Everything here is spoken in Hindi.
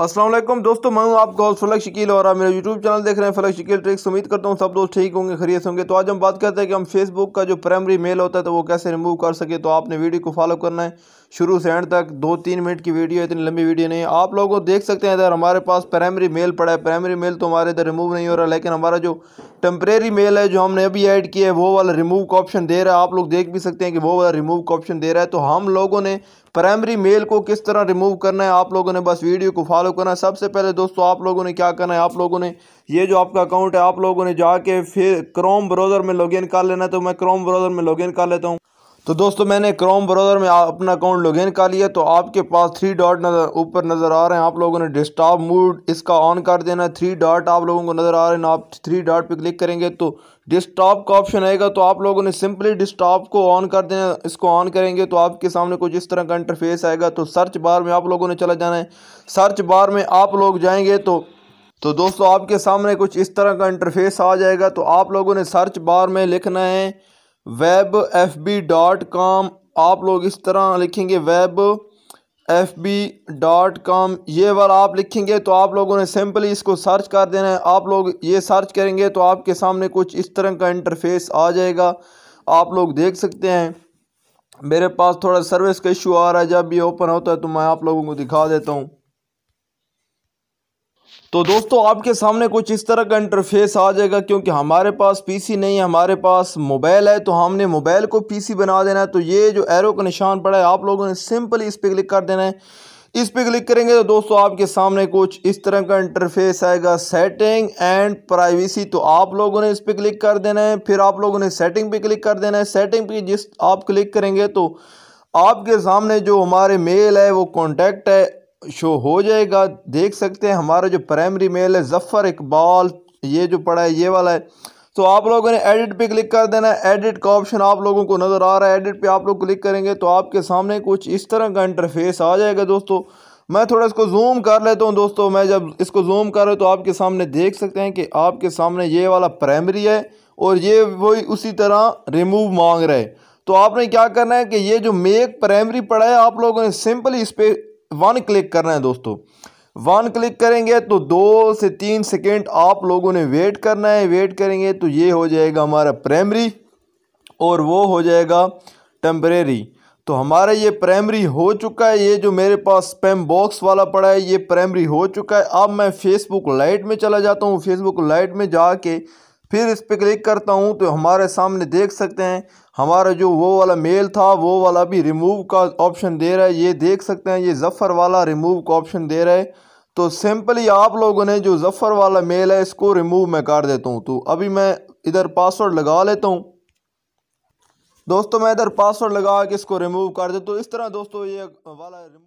असलम दोस्तों मैं हूँ आप गौल फलक शकील और आप मेरा यूट्यूब चैनल देख रहे हैं फलक शकील ट्रिक्स उम्मीद करता हूँ सब दोस्त ठीक होंगे खरीद होंगे तो आज हम बात करते हैं कि हम फेसबुक का जो प्राइमरी मेल होता है तो वो कैसे रिमूव कर सके तो आपने वीडियो को फॉलो करना है शुरू से एंड तक दो तीन मिनट की वीडियो इतनी लंबी वीडियो नहीं है आप लोगों को देख सकते हैं इधर हमारे पास प्राइमरी मेल पड़ा है प्राइमरी मेल तो हमारे इधर रिमूव नहीं हो रहा लेकिन हमारा जो टेम्प्रेरी मेल है जो हमने अभी ऐड किया है वो वाला रिमूव का ऑप्शन दे रहा है आप लोग देख भी सकते हैं कि वो वाला रिमूव का ऑप्शन दे रहा है तो हम लोगों ने प्राइमरी मेल को किस तरह रिमूव करना है आप लोगों ने बस वीडियो को फॉलो करना है सबसे पहले दोस्तों आप लोगों ने क्या करना है आप लोगों ने ये जो आपका अकाउंट है आप लोगों ने जाके फिर क्रोम ब्राउज़र में लॉगिन कर लेना है तो मैं क्रोम ब्राउज़र में लॉगिन कर लेता हूँ तो दोस्तों मैंने क्रोम ब्राउज़र में अपना अकाउंट लॉगिन कर लिया तो आपके पास थ्री डॉट नज़र ऊपर नज़र आ रहे हैं आप लोगों ने डिस्टॉप मूड इसका ऑन कर देना है थ्री डॉट आप लोगों को नज़र आ रहे हैं आप थ्री डॉट पे क्लिक करेंगे तो डिस्टॉप का ऑप्शन आएगा तो आप लोगों ने सिंपली डिस्टॉप को ऑन कर देना इसको ऑन करेंगे तो आपके सामने कुछ इस तरह का इंटरफेस आएगा तो सर्च बार में आप लोगों ने चला जाना है सर्च बार में आप लोग जाएंगे तो तो दोस्तों आपके सामने कुछ इस तरह का इंटरफेस आ जाएगा तो आप लोगों ने सर्च बार में लिखना है web F B dot com आप लोग इस तरह लिखेंगे web F B dot com ये वाला आप लिखेंगे तो आप लोगों ने सिंपली इसको सर्च कर देना है आप लोग ये सर्च करेंगे तो आपके सामने कुछ इस तरह का इंटरफेस आ जाएगा आप लोग देख सकते हैं मेरे पास थोड़ा सर्विस का इशू आ रहा है जब ये ओपन होता है तो मैं आप लोगों को दिखा देता हूँ तो दोस्तों आपके सामने कुछ इस तरह का इंटरफेस आ जाएगा क्योंकि हमारे पास पीसी नहीं है हमारे पास मोबाइल है तो हमने मोबाइल को पीसी बना देना है तो ये जो एरो का निशान पड़ा है आप लोगों ने सिंपली इस पर क्लिक कर देना है इस पर क्लिक करेंगे तो दोस्तों आपके सामने कुछ इस तरह का इंटरफेस आएगा सेटिंग एंड प्राइवेसी तो आप लोगों ने इस पर क्लिक कर देना है फिर आप लोगों ने सेटिंग पर क्लिक कर देना है सेटिंग पे जिस आप क्लिक करेंगे तो आपके सामने जो हमारे मेल है वो कॉन्टैक्ट है शो हो जाएगा देख सकते हैं हमारा जो प्राइमरी मेल है जफ़र इकबाल ये जो पड़ा है ये वाला है तो आप लोगों ने एडिट पे क्लिक कर देना है एडिट का ऑप्शन आप लोगों को नज़र आ रहा है एडिट पे आप लोग क्लिक करेंगे तो आपके सामने कुछ इस तरह का इंटरफेस आ जाएगा दोस्तों मैं थोड़ा इसको जूम कर लेता हूँ दोस्तों मैं जब इसको जूम कर रहा हूँ तो आपके सामने देख सकते हैं कि आपके सामने ये वाला प्राइमरी है और ये वही उसी तरह रिमूव मांग रहा है तो आपने क्या करना है कि ये जो मेक प्राइमरी पड़ा है आप लोगों ने सिंपली इस पर वन क्लिक करना है दोस्तों वन क्लिक करेंगे तो दो से तीन सेकेंड आप लोगों ने वेट करना है वेट करेंगे तो ये हो जाएगा हमारा प्राइमरी और वो हो जाएगा टेम्परेरी तो हमारा ये प्राइमरी हो चुका है ये जो मेरे पास स्पैम बॉक्स वाला पड़ा है ये प्राइमरी हो चुका है अब मैं फेसबुक लाइट में चला जाता हूँ फेसबुक लाइट में जाके फिर इस पर क्लिक करता हूँ तो हमारे सामने देख सकते हैं हमारा जो वो वाला मेल था वो वाला भी रिमूव का ऑप्शन दे रहा है ये देख सकते हैं ये जफ़र वाला रिमूव का ऑप्शन दे रहा है तो सिंपली आप लोगों ने जो जफ़र वाला मेल है इसको रिमूव मैं कर देता हूँ तो अभी मैं इधर पासवर्ड लगा लेता हूँ दोस्तों मैं इधर पासवर्ड लगा के इसको रिमूव कर देता हूँ इस तरह दोस्तों ये वाला रिमूव